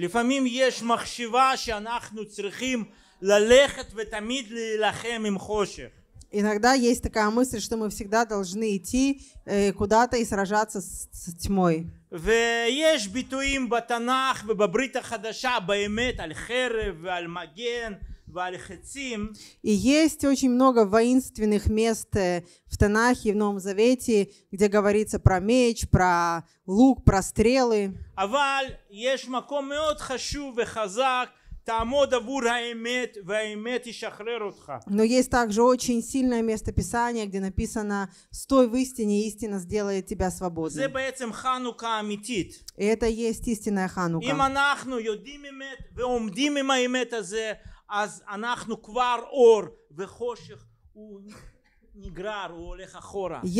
לפעמים יש מחשבה שאנחנו צריכים ללכת ותמיד להילחם עם חושך. Иногда есть такая мысль, что мы всегда должны идти куда-то и сражаться с, с тьмой. ויש ביטויים בתנ"ך ובברית החדשה באמת על חרב ועל מגן и есть очень много воинственных мест э, в Танахе, в Новом Завете, где говорится про меч, про лук, про стрелы. Но есть также очень сильное место Писания, где написано «Стой в истине, истина сделает тебя свободным». И это есть истинная Ханука. אז אנחנו כבר אור וחושך הוא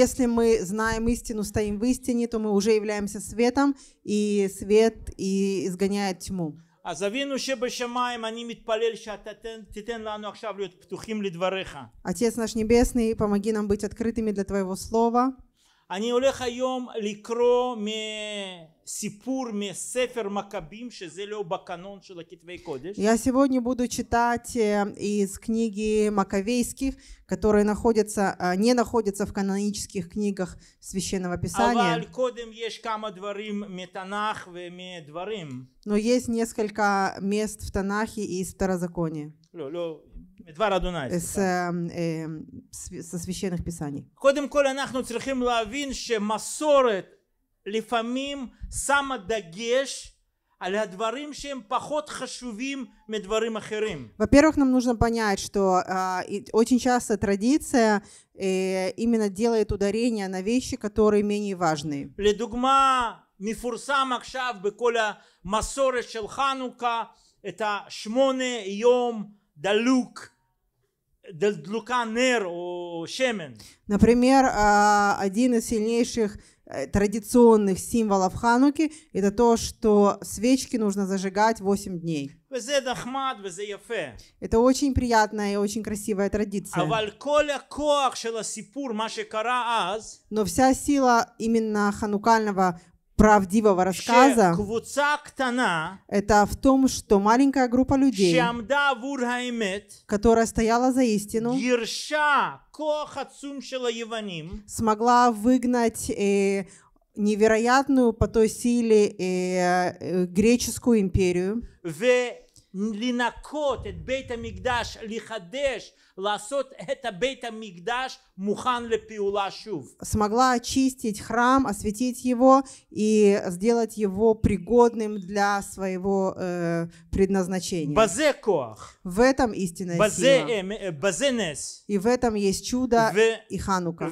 Если мы знаем истину, стоим в истине, то мы уже являемся светом, и свет и изгоняет тьму. Отец наш небесный, помоги нам быть открытыми для Твоего слова. Я сегодня буду читать э, из книги Маковейских, которые находятся, э, не находятся в канонических книгах Священного Писания. Но есть несколько мест в Танахе и из С מדבר אדוני. Эм, эм, со священных писаний. קודם כל אנחנו צריכים להבין שמסורת לפעמים שמה דגש Во-первых, нам нужно понять, что э, очень часто традиция э, именно делает ударение на вещи, которые менее важны. מפורסם עכשיו בכל המסורת של חנוכה, את השמונה יום דלוק Например, а, один из сильнейших э, традиционных символов Хануки – это то, что свечки нужно зажигать 8 дней. Это очень приятная и очень красивая традиция. А Но вся сила именно ханукального правдивого рассказа это в том, что маленькая группа людей, которая стояла за истину, смогла выгнать э, невероятную по той силе э, э, греческую империю смогла очистить храм, осветить его и сделать его пригодным для своего э, предназначения. В этом истинная сила. Э, э, и в этом есть чудо и ханука.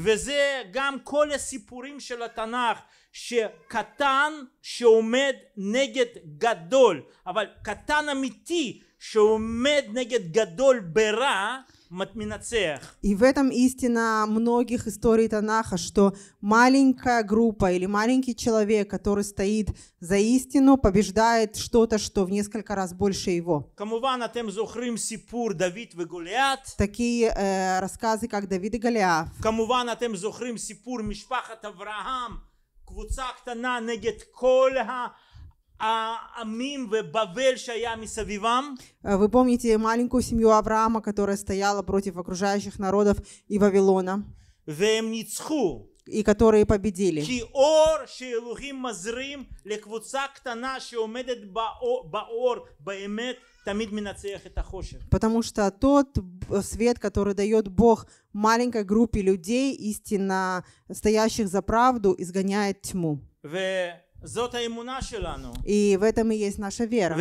שקטן שעומד נגד גדול, אבל קטן אמיתי שעומד נגד גדול ברע, и в этом истина многих историй Танаха, что маленькая группа или маленький человек, который стоит за истину, побеждает что-то, что в несколько раз больше его. Такие э, рассказы, как Давид и Голиаф. А э, вы помните маленькую семью Авраама, которая стояла против окружающих народов и Вавилона? и которые победили. Потому что тот свет, который дает Бог маленькой группе людей, истинно стоящих за правду, изгоняет тьму. И в этом и есть наша вера.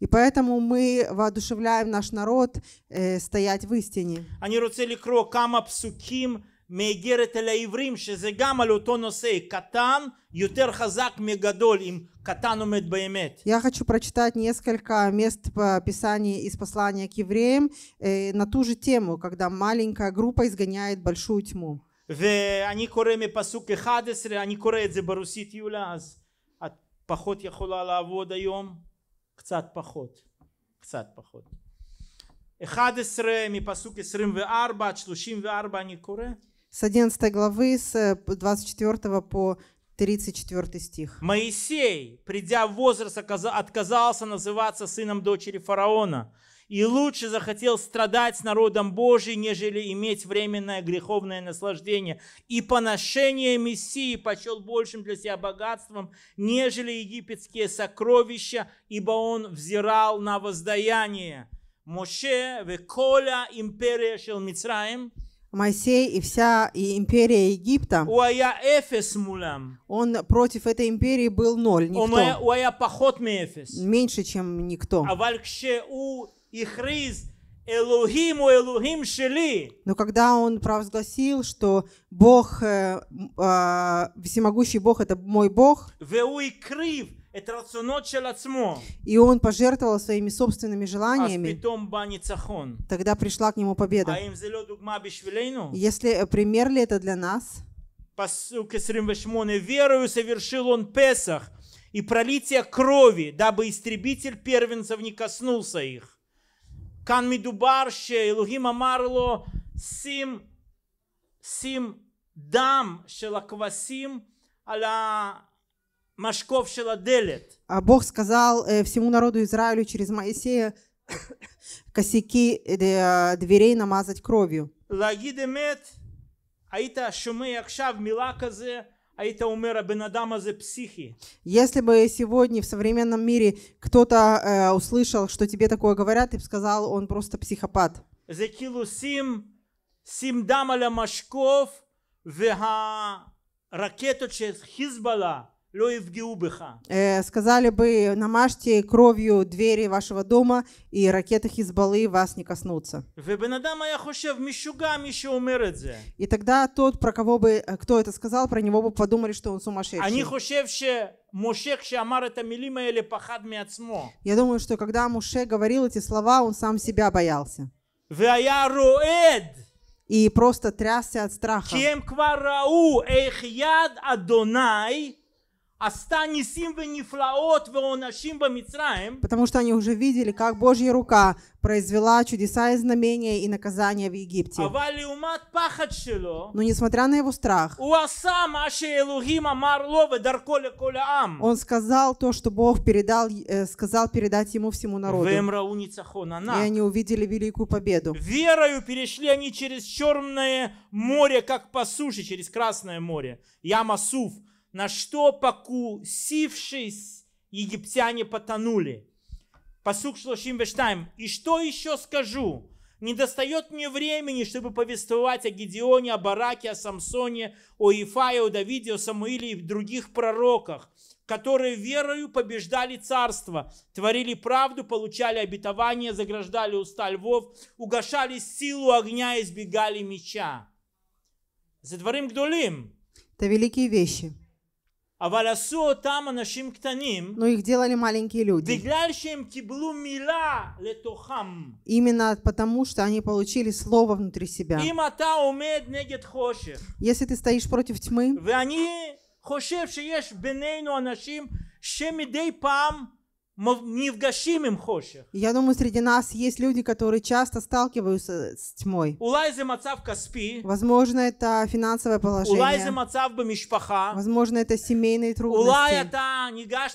И поэтому мы воодушевляем наш народ э, стоять в истине. מאיגרת אל העברים שזה גם על אותו נושא קטן יותר חזק מגדול אם קטן עומד באמת. Я хочу прочитать несколько мест Писания из послания к евреям на ту же тему, когда маленькая группа изгоняет большую тьму. ואני קורא מפסוק 11, אני קורא את זה ברוסית יולה, אז את פחות יכולה לעבוד היום? קצת פחות, קצת פחות. 11 מפסוק 24 עד 34 אני קורא с 11 главы, с 24 э, по 34 стих. Моисей, придя в возраст, отказался называться сыном дочери фараона и лучше захотел страдать с народом Божьим, нежели иметь временное греховное наслаждение. И поношение Мессии почел большим для себя богатством, нежели египетские сокровища, ибо он взирал на воздаяние. Моше веколя империя шел Мицраим – Моисей и вся и империя Египта, он против этой империи был ноль, никто. Меньше, чем никто. А Но когда он провозгласил, что Бог, э, э, всемогущий Бог, это мой Бог, и он пожертвовал своими собственными желаниями. А Тогда пришла к нему победа. А Если э, пример ли это для нас? Пасук 28. «Верою совершил он Песах и пролитие крови, дабы истребитель первенцев не коснулся их». Кан Мидубарше, Элухим Амарло, Сим, Сим Дам Шелаквасим, Аля а Бог сказал э, всему народу Израилю через Моисея косяки э, э, дверей намазать кровью. а а это это что мы, милаказе, умера психи. Если бы сегодня в современном мире кто-то э, услышал, что тебе такое говорят, и бы сказал, он просто психопат. сим сим дамаля машков ракету через Хизбалла Э, сказали бы, намажьте кровью двери вашего дома, и ракеты Хизбаллы вас не коснутся. И тогда тот, про кого бы, э, кто это сказал, про него бы подумали, что он сумасшедший. Я думаю, что когда Моше говорил эти слова, он сам себя боялся. И просто трясся от страха. Потому что они уже видели, как Божья рука произвела чудеса и знамения и наказания в Египте. Но несмотря на его страх, он сказал то, что Бог передал, э, сказал передать ему всему народу. И они увидели великую победу. Верою перешли они через Черное море, как по суше, через Красное море. Яма Суф на что, покусившись, египтяне потонули. Посук Шлошим Вештайм. И что еще скажу? Не достает мне времени, чтобы повествовать о Гедеоне, о Бараке, о Самсоне, о Ифае, о Давиде, о Самуиле и других пророках, которые верою побеждали царство, творили правду, получали обетование, заграждали уста львов, угошали силу огня, и избегали меча. За дворим гдулим. Это великие вещи. Но их делали маленькие люди. Именно потому, что они получили слово внутри себя. Если ты стоишь против тьмы, חושב שיש בינינו אנשים שמדי פעם я думаю, среди нас есть люди, которые часто сталкиваются с тьмой. Возможно, это финансовое положение. бы мишпаха. Возможно, это семейные трудности. Улай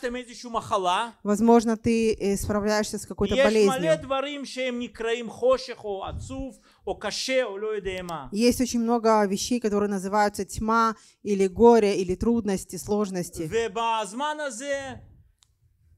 мезищу махала. Возможно, ты э, справляешься с какой-то болезнью. Есть очень много вещей, которые называются тьма, или горе, или трудности, сложности. Веба азмана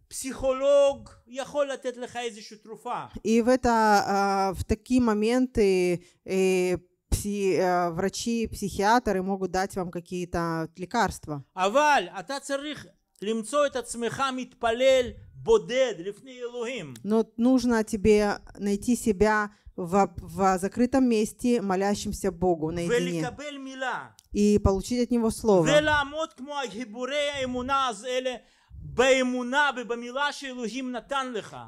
פסיכולוג יכול לתת לך איזושהי תרופה. И в это а, в такие моменты э, пси, э, врачи, психиатры могут дать вам какие-то лекарства. אבל אתה צריך למצוא את עצמך מתפלל בודד לפני אלוהים. Но нужно тебе найти себя в, в закрытом месте, молящимся Богу наедине. И получить от Него Слово.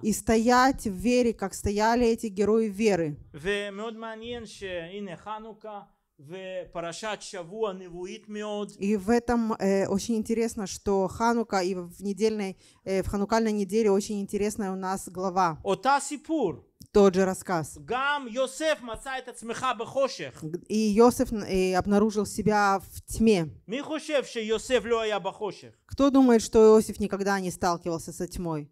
И стоять в вере, как стояли эти герои веры. И в этом э, очень интересно, что Ханука и в недельной, э, в ханукальной неделе очень интересная у нас глава. Тот же рассказ. И Йосеф и э, обнаружил себя в тьме. Кто думает, что Иосиф никогда не сталкивался со тьмой?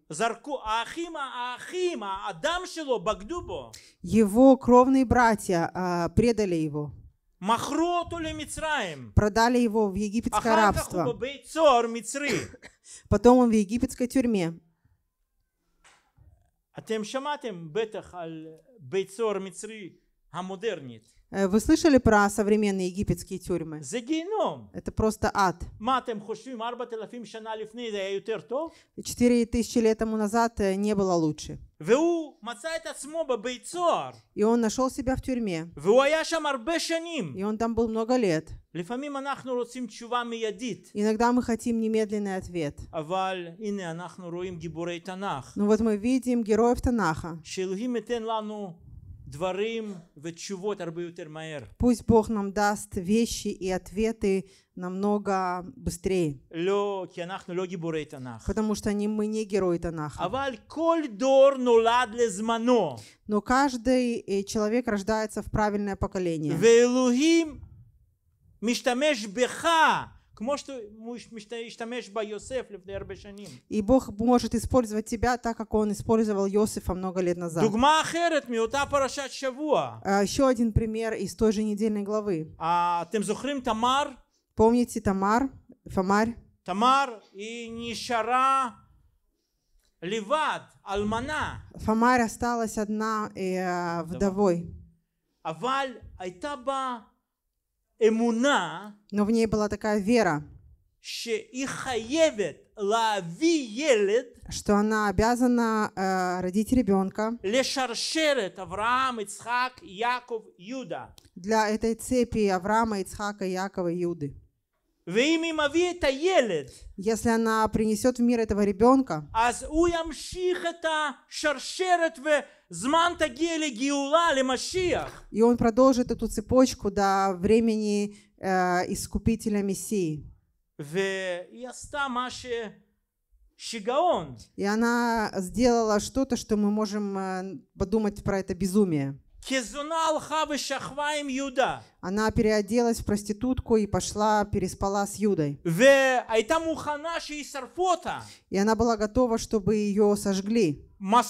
Его кровные братья э, предали его. Продали его в египетское а рабство. Потом он в египетской тюрьме. А אתם שמעתם бетах על בית סוהר а модернит? Э, вы слышали про современные египетские тюрьмы? Это просто ад. E Четыре тысячи лет тому назад э, не было лучше. И он нашел себя в тюрьме. И он там был много лет. Иногда мы хотим немедленный ответ. Но ну вот мы видим героев Танаха. Пусть Бог нам даст вещи и ответы намного быстрее. Потому что они, мы не герои Танаха. Ну Но каждый э, человек рождается в правильное поколение. ואלוהים משתמש בך и Бог может использовать тебя так, как Он использовал Иосифа много лет назад. А, еще один пример из той же недельной главы. А, Помните Тамар, Фомарь? Тамар и Нишара Ливад, Алмана. Фомарь осталась одна и, э, вдовой. אבל הייתה בה Эмуна, но в ней была такая вера, что она обязана э, родить ребенка для этой цепи Авраама, Ицхака, Якова и Юды. Если она принесет в мир этого ребенка, Машиях. И он продолжит эту цепочку до времени э, искупителя Мессии. Маше И она сделала что-то, что мы можем э, подумать про это безумие. Она переоделась в проститутку и пошла, переспала с Юдой. И она была готова, чтобы ее сожгли. Потому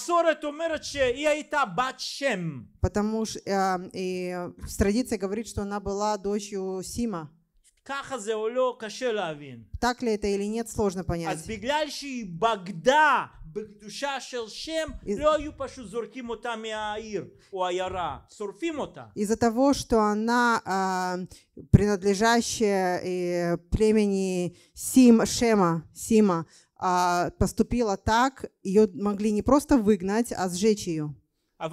что э, и в традиции говорит, что она была дочью Сима. Так ли это или нет, сложно понять. из-за того, что она а, принадлежащая э, племени Сим, Шема, Сима, а, поступила так, ее могли не просто выгнать, а сжечь ее. Но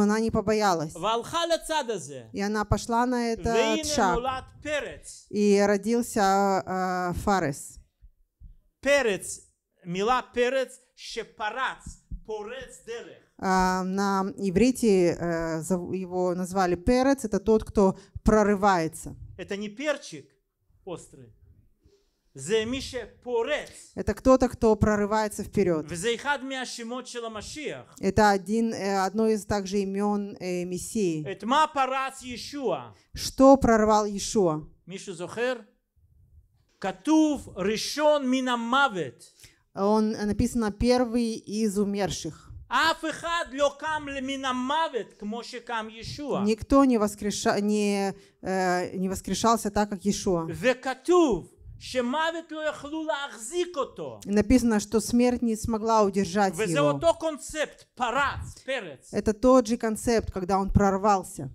она не побоялась. И она пошла на этот шаг. И родился э, Фарес. Перец, мила перец, шепарац, порец дерех. На иврите э, его назвали перец, это тот, кто прорывается. Это не перчик острый, это кто-то, кто прорывается вперед. Это один, э, одно из также имен э, Мессии. Что прорвал Иешуа? Катув решен минамавет. Он э, написано первый из умерших. Никто не, воскреша, не, э, не воскрешался так, как Иешуа. Написано, что смерть не смогла удержать его. Это тот же концепт, когда он прорвался.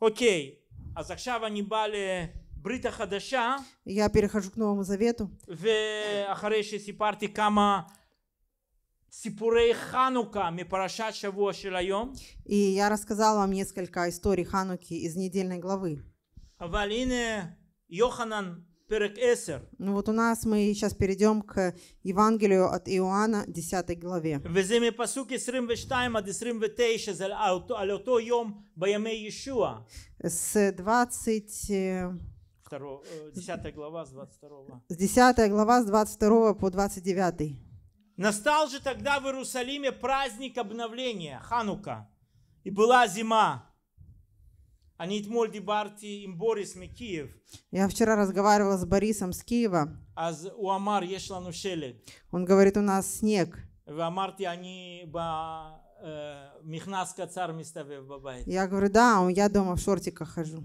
Окей, А עכשיו они были לברית החדשה. Я перехожу к Новому Завету. В ואחרי сипарти, כמה сипурей Ханука, מפרשת שבוע של היום. И я рассказала вам несколько историй Хануки из недельной главы. אבל הנה ну вот у нас мы сейчас перейдем к Евангелию от Иоанна, 10 главе. А с 20... 10 э, э, глава с 22. С 10 глава с 22 по 29. Настал же тогда в Иерусалиме праздник обновления, Ханука, и была зима. Я вчера разговаривала с Борисом с Киева. А Он говорит, у нас снег. Э, я говорю, да, а я дома в шортиках хожу.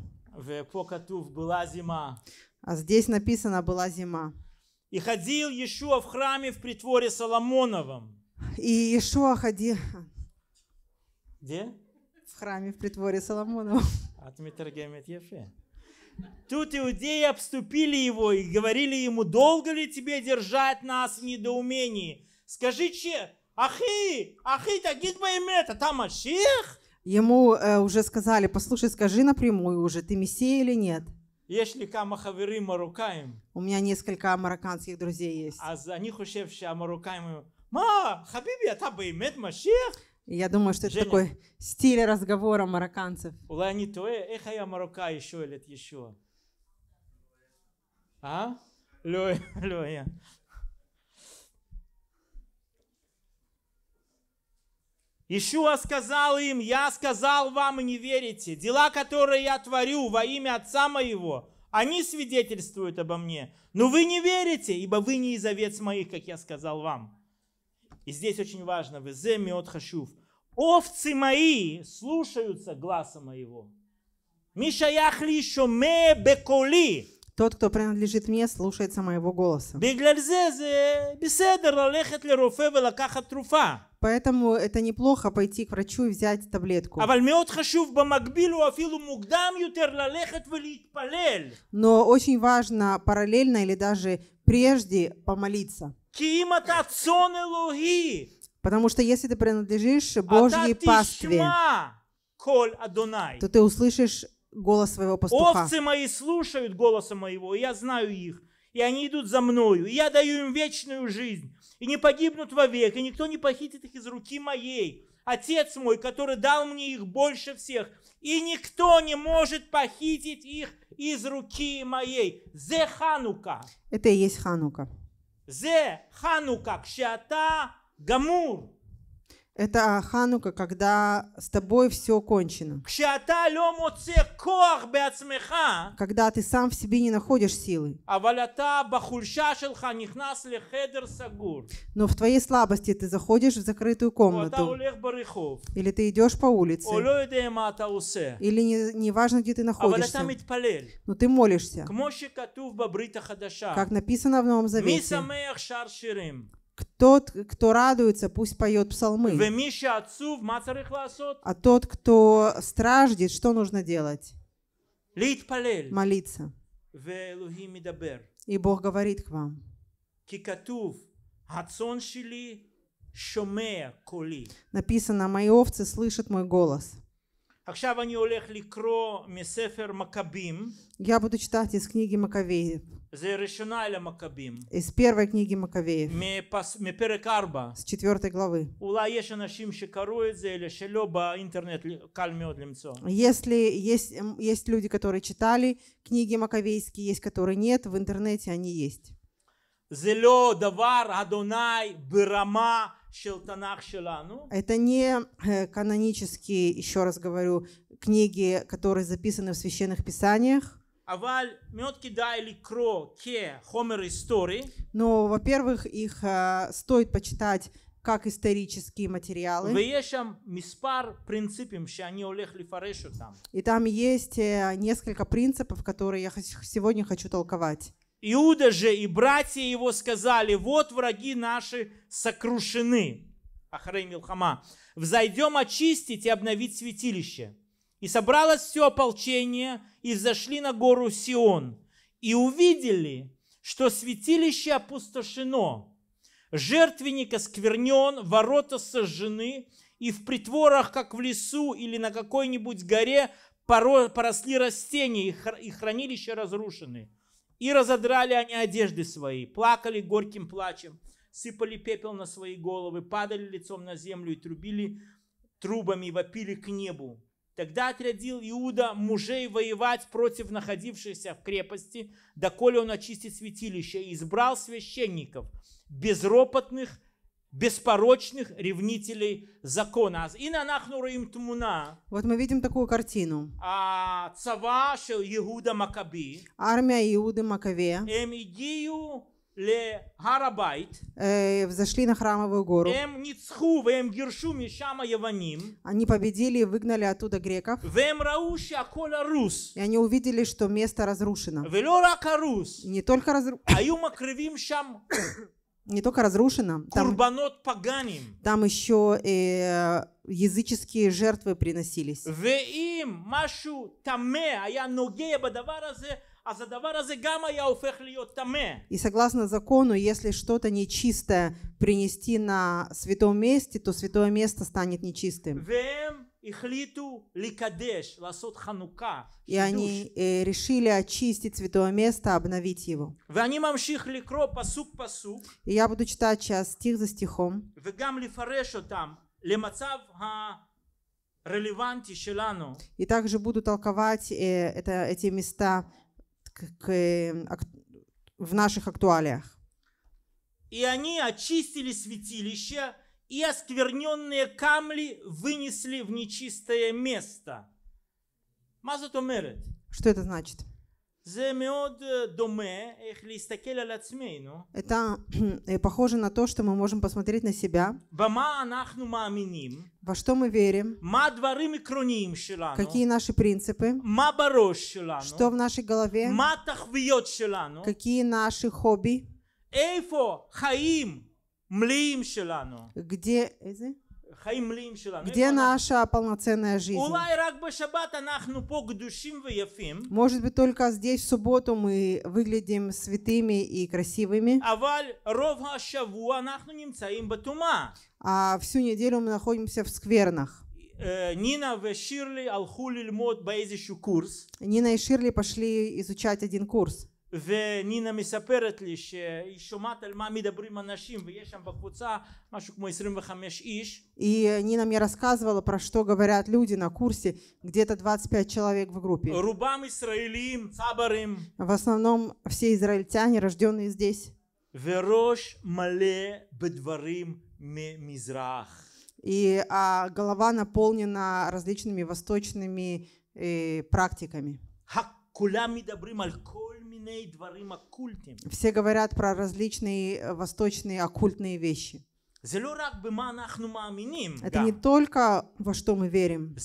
А здесь написано, была зима. И ходил Иешуа в храме в притворе Соломоновом. И Иешуа ходил... Где? В храме в притворе Соломоновом. От מתרגמת יפה. Тут иудеи обступили его и говорили ему, долго ли тебе держать нас в недоумении? Скажи, че, ахи, ахи, тагид это там аших? Ему э, уже сказали, послушай, скажи напрямую уже, ты мессия или нет? «Если У меня несколько марокканских друзей есть. А Ма, хабиби, а та беймет маших? Я думаю, что Женя, это такой стиль разговора марокканцев. Олай тое, то, а я марокка еще или еще. А? Лёя, Лёя. Ишуа сказал им, я сказал вам, и не верите. Дела, которые я творю во имя Отца Моего, они свидетельствуют обо мне. Но вы не верите, ибо вы не из овец моих, как я сказал вам. И здесь очень важно, везе мед хашув. Овцы мои слушаются гласа моего. Миша яхли, Мишаяхли шоме беколи. Тот, кто принадлежит мне, слушается моего голоса. Поэтому это неплохо пойти к врачу и взять таблетку. «А Но очень важно параллельно или даже прежде помолиться. Потому что если ты принадлежишь а Божьей пастве, то ты услышишь голос своего пастуха. Овцы мои слушают голоса моего, и я знаю их, и они идут за мною, и я даю им вечную жизнь, и не погибнут вовек, и никто не похитит их из руки моей. Отец мой, который дал мне их больше всех, и никто не может похитить их из руки моей. Зе Ханука. Это и есть Ханука. זה חנוכה כשאתה גמור Это а, Ханука, когда с тобой все кончено. Когда ты сам в себе не находишь силы. А Но в твоей слабости ты заходишь в закрытую комнату. Или ты идешь по улице. Или не, не важно, где ты а находишься. Но ты молишься. Как написано в Новом Завете. Тот, кто радуется, пусть поет псалмы. А тот, кто страждет, что нужно делать? Молиться. И Бог говорит к вам. Написано, мои овцы слышат мой голос. Я буду читать из книги Маковеев из первой книги Маковеев, с четвертой главы. Если есть, есть люди, которые читали книги Маковейские, есть, которые нет, в интернете они есть. Ну? Это не э, канонические, еще раз говорю, книги, которые записаны в священных писаниях. Но, ну, во-первых, их э, стоит почитать как исторические материалы. И там есть э, несколько принципов, которые я сегодня хочу толковать. Иуда же и братья его сказали, вот враги наши сокрушены. Ахрей Милхама. Взойдем очистить и обновить святилище. И собралось все ополчение, и зашли на гору Сион, и увидели, что святилище опустошено, жертвенник осквернен, ворота сожжены, и в притворах, как в лесу или на какой-нибудь горе, поросли растения, и хранилища разрушены. И разодрали они одежды свои, плакали горьким плачем, сыпали пепел на свои головы, падали лицом на землю и трубили трубами, и вопили к небу. Тогда отрядил Иуда мужей воевать против находившихся в крепости, доколе он очистит святилище, и избрал священников, безропотных, беспорочных ревнителей закона. А и на им Вот мы видим такую картину. А Иуда Армия Иуды Маковея. Э, взошли на храмовую гору. Эм эм они победили и выгнали оттуда греков. Эм и они увидели, что место разрушено. И не только разрушено. не только разрушена, там, там еще э, языческие жертвы приносились. А а И согласно закону, если что-то нечистое принести на святом месте, то святое место станет нечистым. И они э, решили очистить святое место, обновить его. И я буду читать сейчас стих за стихом. И также буду толковать э, это, эти места э, в наших актуалиях. И они очистили святилище, и оскверненные камни вынесли в нечистое место. Что это значит? Э, ну. Это э, похоже на то, что мы можем посмотреть на себя, во что мы верим, ну. какие наши принципы, ну. что в нашей голове, какие наши хобби, איפה חיים где, где наша полноценная жизнь? А Может быть, только здесь, в субботу, мы выглядим святыми и красивыми. А, а всю неделю мы находимся в сквернах. Э, Нина и Ширли пошли изучать один курс. ונינה מספרת לי שהיא שומעת על מה מדברים אנשים ויש שם בקבוצה משהו כמו 25 איש. И э, Нина мне рассказывала про что говорят люди на курсе, где-то 25 человек в группе. Рубам ישראלים, цабарим. В основном все израильтяне, рожденные здесь. Верош, мале, бедварим, בדברים мизрах. И а, голова наполнена различными восточными э, практиками. А Все говорят про различные э, восточные оккультные вещи. Это не только во что мы верим.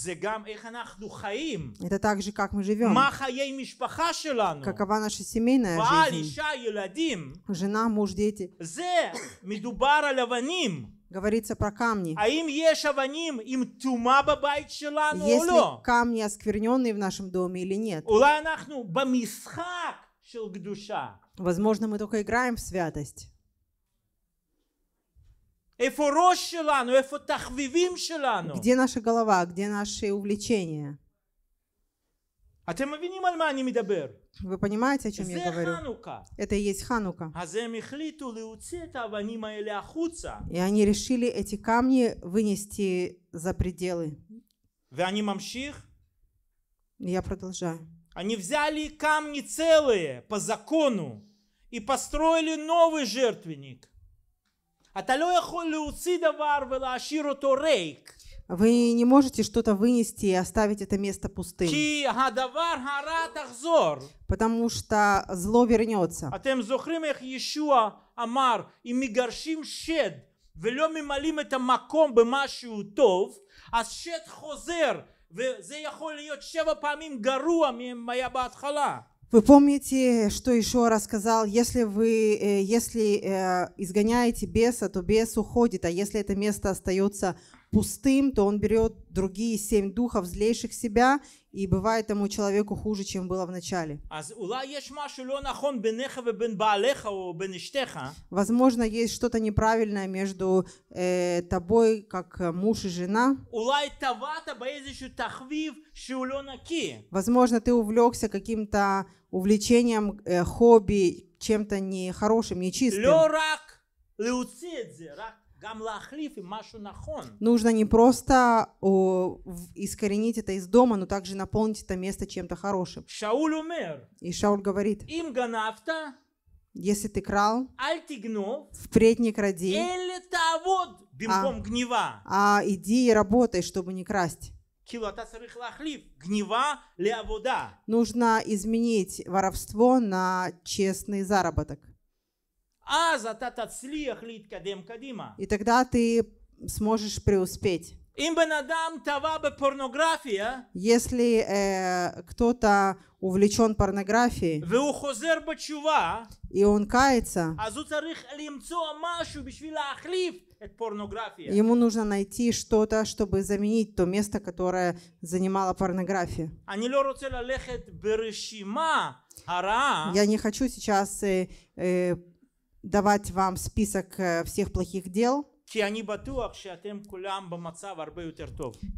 Это также как мы живем. Какова наша семейная жизнь. Жена, муж, дети. Говорится про камни. А а ну, Есть ли камни оскверненные в нашем доме или нет? Возможно, мы только играем в святость. Ну, ну. Где наша голова, где наши увлечения? А Вы понимаете, о чем я говорю? Ханука. Это и есть Ханука. А а и они решили эти камни вынести за пределы. Я продолжаю. Они взяли камни целые по закону и построили новый жертвенник. אתה לא יכול להוציא דבר ולהשאיר вы не можете что-то вынести и оставить это место пустым. Потому что зло вернется. А вы помните, что еще рассказал, если вы, э, если э, изгоняете беса, то бес уходит, а если это место остается пустым, то он берет другие семь духов, злейших себя, и бывает тому человеку хуже, чем было в начале. Возможно, есть что-то неправильное между э, тобой, как э, муж и жена. Возможно, ты увлекся каким-то увлечением, э, хобби, чем-то нехорошим, нечистым. Нужно не просто о, искоренить это из дома, но также наполнить это место чем-то хорошим. И Шауль говорит, если ты крал, впредь не кради, а, а иди и работай, чтобы не красть. Нужно изменить воровство на честный заработок. А, и тогда ты сможешь преуспеть. Если э, кто-то увлечен порнографией, и он кается, а ему нужно найти что-то, чтобы заменить то место, которое занимала порнография. Я не хочу сейчас э, э, давать вам список э, всех плохих дел,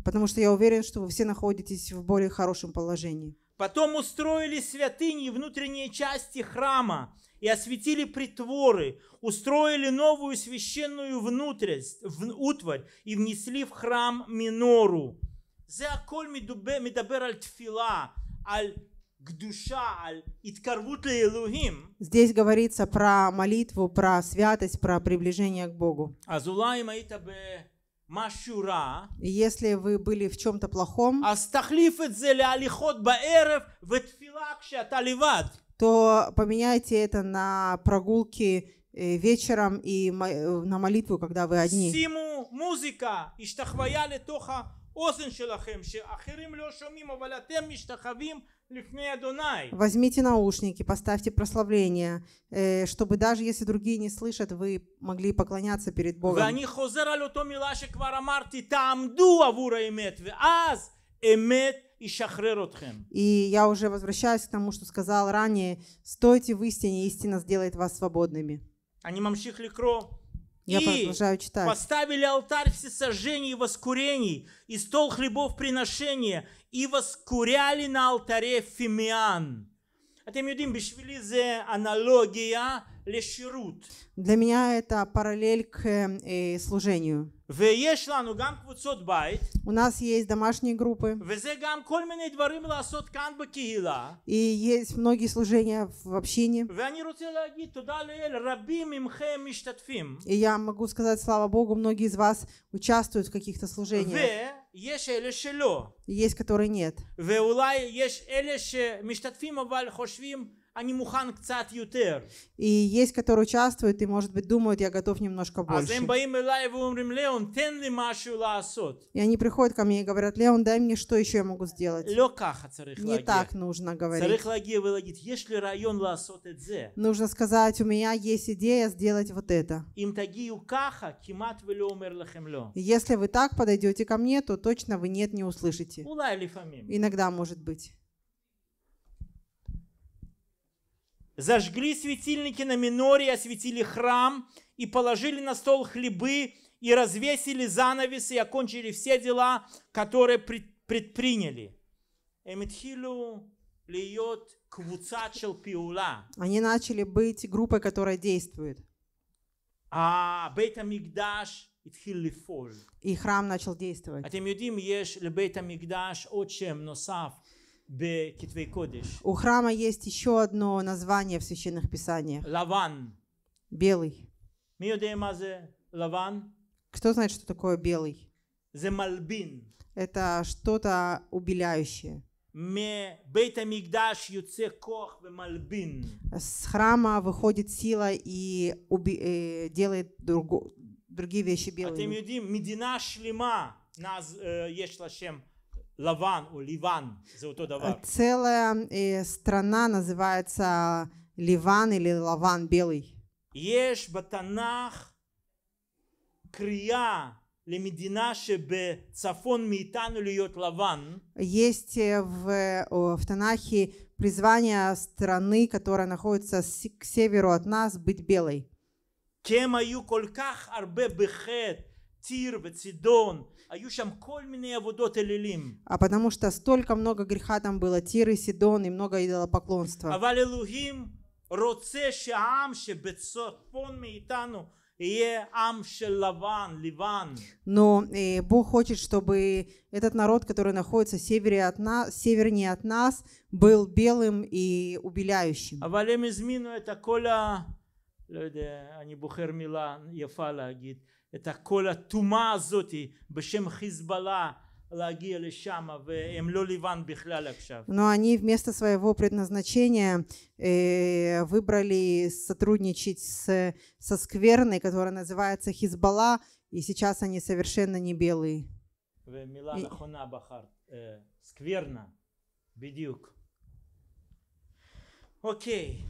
потому что я уверен, что вы все находитесь в более хорошем положении. Потом устроили святыни и внутренние части храма, и осветили притворы, устроили новую священную внутрь, в, утварь и внесли в храм минору. זה הכל מדבר על תפילה, Здесь говорится про молитву, про святость, про приближение к Богу. если вы были в чем-то плохом, а то поменяйте это на прогулки э, вечером и э, на молитву, когда вы одни. А Возьмите наушники, поставьте прославление, э, чтобы даже если другие не слышат, вы могли поклоняться перед Богом. И я уже возвращаюсь к тому, что сказал ранее. Стойте в истине, истина сделает вас свободными. אני ממשיך לקרוא я и продолжаю читать. поставили алтарь всесожжений и воскурений, и стол хлебов приношения, и воскуряли на алтаре фимиан. אתם יודעים, בשבילי זה אנלוגיה для меня это параллель к э, э, служению. ויש לנו גם קבוצות בית. У нас есть домашние группы. וזה גם כל מיני דברים לעשות כאן בקהילה. И есть многие служения в общине. ואני רוצה להגיד תודה לאל, רבים מכם משתתפים. И я могу сказать, слава Богу, многие из вас участвуют в каких-то служениях. אלה שלא. Есть, которые нет. ואולי יש אלה שמשתתפים אבל חושבים а и есть, которые участвуют и, может быть, думают, я готов немножко а больше. И они приходят ко мне и говорят, Леон, дай мне, что еще я могу сделать. Не так нужно говорить. Нужно сказать, у меня есть идея сделать вот это. Если вы так подойдете ко мне, то точно вы нет не услышите. Иногда, может быть. Зажгли светильники на миноре, осветили храм и положили на стол хлебы и развесили занавесы и окончили все дела, которые предприняли. Они начали быть группой, которая действует. А, и храм начал действовать. אתם יודעים, יש לבית המקדש עוד שם נוסף, у храма есть еще одно название в священных писаниях. Лаван. Белый. Кто знает, что такое белый? Это что-то убеляющее. С храма выходит сила и уби- э, делает другу- другие вещи а белыми. Лаван, о, Ливан, за אותו Целая э, страна называется Ливан или Лаван Белый. Есть в יש בתנ"ך קריאה למדינה цафон מאיתנו להיות лаван. Есть э, в, э, в Танахе призвание страны, которая находится к северу от нас, быть белой. Кемаю הם היו бехет тир הרבה בחטא, а, а потому что столько много греха там было, Тир и Сидон, и много идолопоклонства. רוצה а Но э, Бог хочет, чтобы этот народ, который находится севере от нас, севернее от нас, был белым и убеляющим. אבל הם הזמינו את כל ה... לא יודע, אני בוחר מילה את כל הטומאה הזאתי בשם חיזבאללה להגיע לשם והם לא לבן בכלל עכשיו. Но они вместо своего предназначения э, выбрали сотрудничать с, со скверной, которая называется Хизбалла, и сейчас они совершенно не белые. ומילה נכונה בחרת, скверна, בדיוק. אוקיי.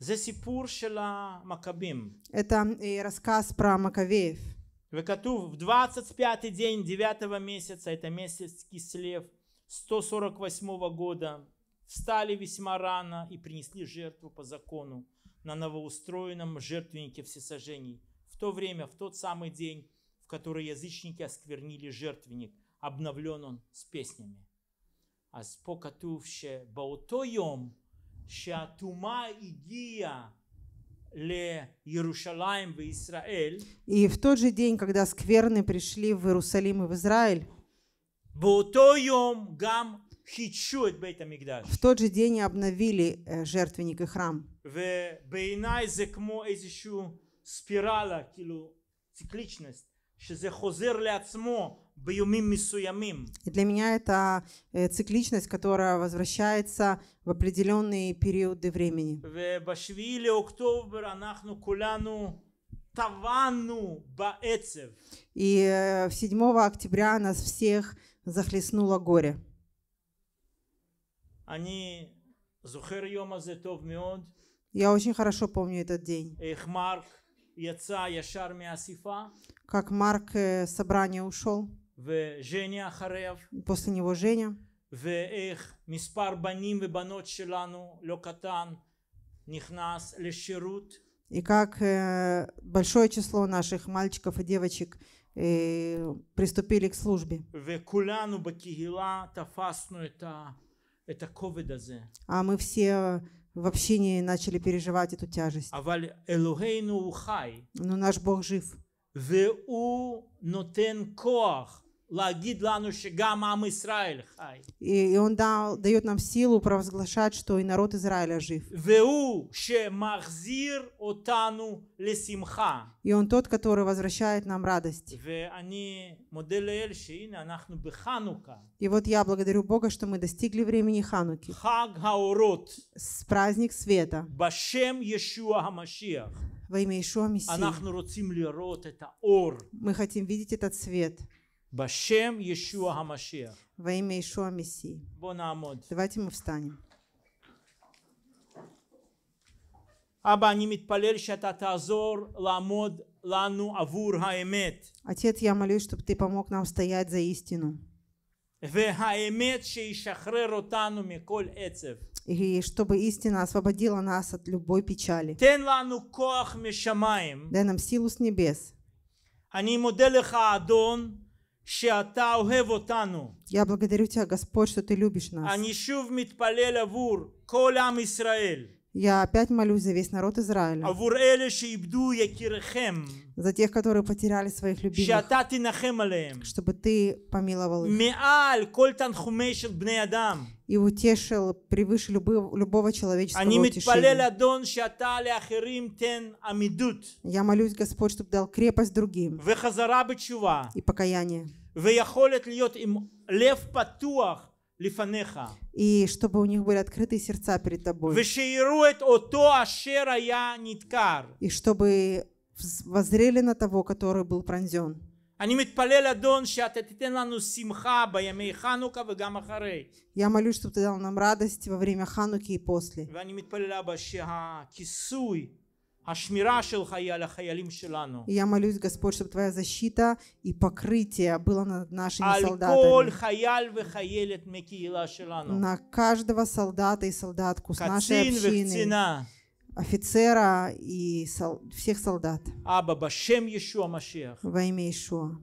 זה סיפור של המכבים. Это и э, рассказ про Маковеев. וכתוב, 25 день 9 месяца, это месяц Кислев, 148 года, встали весьма рано и принесли жертву по закону на новоустроенном жертвеннике всесожжений. В то время, в тот самый день, в который язычники осквернили жертвенник, обновлен он с песнями. А спокатувше баутоем и в тот же день, когда скверны пришли в Иерусалим и в Израиль, в тот же день обновили э, жертвенник и храм. спирала, и для меня это э, цикличность, которая возвращается в определенные периоды времени. И 7 э, октября нас всех захлестнуло горе. Я очень хорошо помню этот день. Как Марк э, собрание ушел. После него Женя. ואיך מספר בנים ובנות שלנו לא קטן נכנס לשירות. И как э, большое число наших мальчиков и девочек э, приступили к службе. А мы все в общении начали переживать эту тяжесть. А Но наш Бог жив. И он дал, дает нам силу провозглашать, что и народ Израиля жив. И он тот, который возвращает нам радость. И вот я благодарю Бога, что мы достигли времени Хануки. С праздник света. Во имя Ишуа Мессии. Мы хотим видеть этот свет. Башем Иешуа Хамашия. Во имя Иешуа Мессии. Давайте мы встанем. Аба, они митпалель, шата тазор ламод лану авур хаэмет. Отец, я молюсь, чтобы ты помог нам стоять за истину. Ве והאמת שישחרר אותנו מכל эцев. И чтобы истина освободила нас от любой печали. Тен лану коах משמיים. Дай нам силу с небес. Они מודה לך, אדון. Я благодарю Тебя, Господь, что Ты любишь нас. Я опять молюсь за весь народ Израиля. За тех, которые потеряли своих любимых. Чтобы ты помиловал их. И утешил превыше любого, любого человеческого утешения. Я молюсь, Господь, чтобы дал крепость другим. И покаяние. ויכולת להיות לב פתוח и чтобы у них были открытые сердца перед тобой. И чтобы воззрели на того, который был пронзен. אני מתפלל אדון שאתה תיתן לנו שמחה בימי חנוכה וגם אחרי. Я молюсь, чтобы ты дал нам радость во время Хануки и после. ואני מתפלל אבא שהכיסוי я молюсь, Господь, чтобы Твоя защита и покрытие было над нашими солдатами. На каждого солдата и солдатку с нашей общины, офицера и сол... всех солдат. Во имя Иешуа.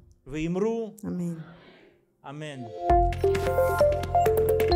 Аминь. Аминь.